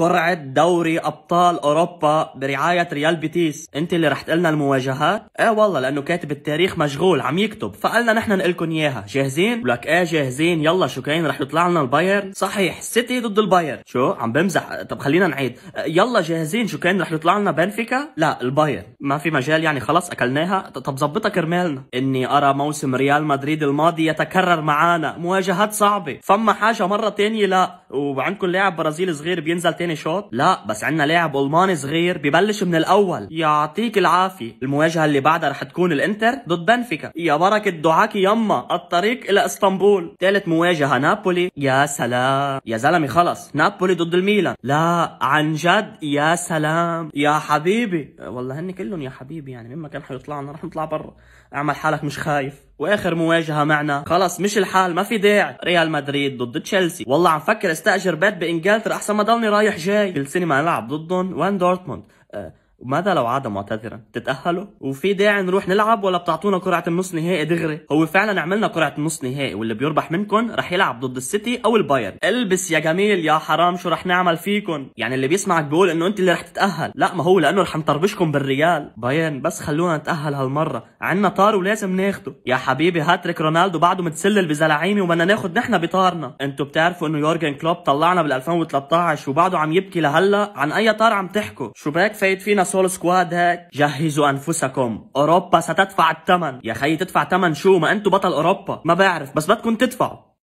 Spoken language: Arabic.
قرعة دوري أبطال أوروبا برعاية ريال بيتيس أنت اللي رح تقلنا المواجهات؟ إيه والله لأنه كاتب التاريخ مشغول عم يكتب فقلنا نحن نقلكن إياها جاهزين؟ ولك إيه جاهزين يلا شو كاين رح يطلع لنا الباير صحيح سيتي ضد الباير شو عم بمزح طب خلينا نعيد يلا جاهزين شو كاين رح يطلع لنا بنفيكا؟ لا الباير ما في مجال يعني خلص أكلناها طب زبطها كرمالنا إني أرى موسم ريال مدريد الماضي يتكرر معانا مواجهات صعبة فما حاجة مرة تانية لا وعندكم لاعب برازيلي صغير بينزل تاني شوط لا بس عندنا لاعب الماني صغير ببلش من الاول يعطيك العافيه المواجهه اللي بعدها رح تكون الانتر ضد بنفيكا يا بركه دعاك يما الطريق الى اسطنبول ثالث مواجهه نابولي يا سلام يا زلمه خلص نابولي ضد الميلان لا عن جد يا سلام يا حبيبي والله هن كلهم يا حبيبي يعني مما كان حيطلعنا رح نطلع برا اعمل حالك مش خايف واخر مواجهه معنا خلص مش الحال ما في داعي ريال مدريد ضد تشيلسي والله عم فكر استاجر بيت بانجلترا احسن ما ضلني رايح جاي كل ما العب ضدهم وان دورتموند آه وماذا لو عاد معتذرا تتاهلوا وفي داعي نروح نلعب ولا بتعطونا قرعه النص نهائي دغري هو فعلا عملنا قرعه النص نهائي واللي بيربح منكم رح يلعب ضد السيتي او البايرن البس يا جميل يا حرام شو رح نعمل فيكم يعني اللي بيسمعك بيقول انه انت اللي رح تتاهل لا ما هو لانه رح نطربشكم بالريال بايرن بس خلونا نتاهل هالمره عنا طار ولازم ناخده يا حبيبي هاتريك رونالدو بعده متسلل بزلعيمي وبدنا ناخد نحن بطارنا انتوا بتعرفوا انه يورجن كلوب طلعنا بال 2013 وبعده عم يبكي لهلا عن اي طار عم تحكوا شو بك فايت فينا سول سكواد هاك جهزوا انفسكم اوروبا ستدفع الثمن يا خي تدفع ثمن شو ما انتوا بطل اوروبا ما بعرف بس بدكم تدفعوا